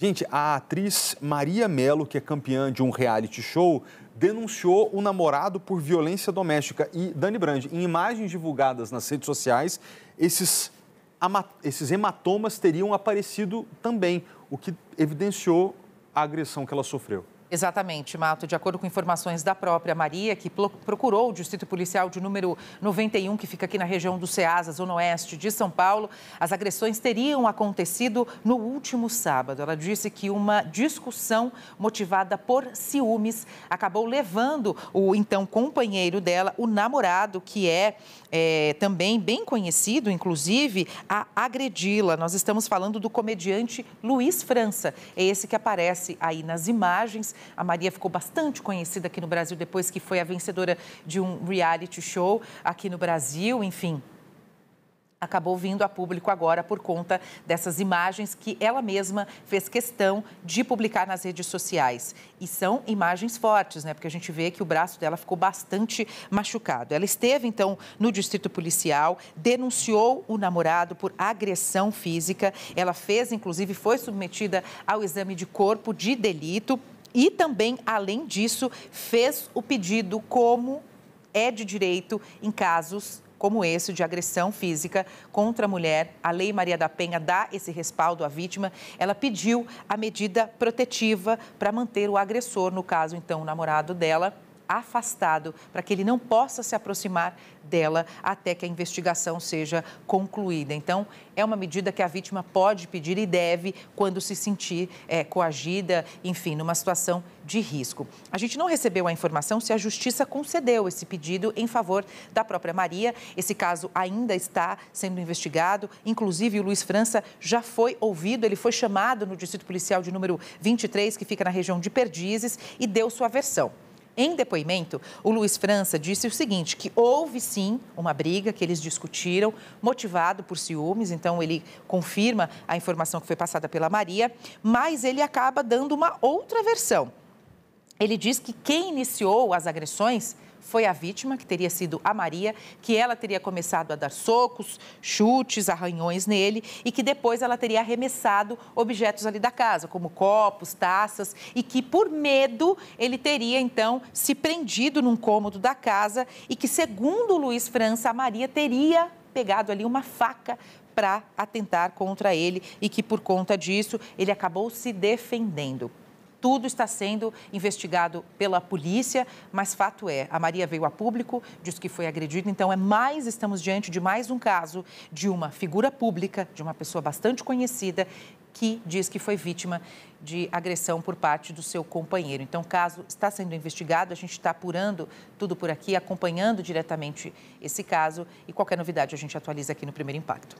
Gente, a atriz Maria Melo, que é campeã de um reality show, denunciou o namorado por violência doméstica. E, Dani Brand, em imagens divulgadas nas redes sociais, esses, esses hematomas teriam aparecido também, o que evidenciou a agressão que ela sofreu. Exatamente, Mato. De acordo com informações da própria Maria, que procurou o Distrito Policial de número 91, que fica aqui na região do Ceasa, Zona Oeste de São Paulo, as agressões teriam acontecido no último sábado. Ela disse que uma discussão motivada por ciúmes acabou levando o então companheiro dela, o namorado, que é, é também bem conhecido, inclusive, a agredi-la. Nós estamos falando do comediante Luiz França. É esse que aparece aí nas imagens a Maria ficou bastante conhecida aqui no Brasil depois que foi a vencedora de um reality show aqui no Brasil, enfim acabou vindo a público agora por conta dessas imagens que ela mesma fez questão de publicar nas redes sociais. E são imagens fortes, né? Porque a gente vê que o braço dela ficou bastante machucado. Ela esteve então no distrito policial, denunciou o namorado por agressão física. Ela fez, inclusive, foi submetida ao exame de corpo de delito e também, além disso, fez o pedido como é de direito em casos como esse de agressão física contra a mulher. A Lei Maria da Penha dá esse respaldo à vítima. Ela pediu a medida protetiva para manter o agressor, no caso, então, o namorado dela, afastado para que ele não possa se aproximar dela até que a investigação seja concluída. Então, é uma medida que a vítima pode pedir e deve quando se sentir é, coagida, enfim, numa situação de risco. A gente não recebeu a informação se a justiça concedeu esse pedido em favor da própria Maria. Esse caso ainda está sendo investigado. Inclusive, o Luiz França já foi ouvido, ele foi chamado no Distrito Policial de número 23, que fica na região de Perdizes, e deu sua versão. Em depoimento, o Luiz França disse o seguinte, que houve sim uma briga que eles discutiram, motivado por ciúmes, então ele confirma a informação que foi passada pela Maria, mas ele acaba dando uma outra versão. Ele diz que quem iniciou as agressões foi a vítima, que teria sido a Maria, que ela teria começado a dar socos, chutes, arranhões nele e que depois ela teria arremessado objetos ali da casa, como copos, taças, e que por medo ele teria então se prendido num cômodo da casa e que, segundo Luiz França, a Maria teria pegado ali uma faca para atentar contra ele e que por conta disso ele acabou se defendendo. Tudo está sendo investigado pela polícia, mas fato é, a Maria veio a público, diz que foi agredida, então é mais, estamos diante de mais um caso de uma figura pública, de uma pessoa bastante conhecida, que diz que foi vítima de agressão por parte do seu companheiro. Então, o caso está sendo investigado, a gente está apurando tudo por aqui, acompanhando diretamente esse caso e qualquer novidade a gente atualiza aqui no Primeiro Impacto.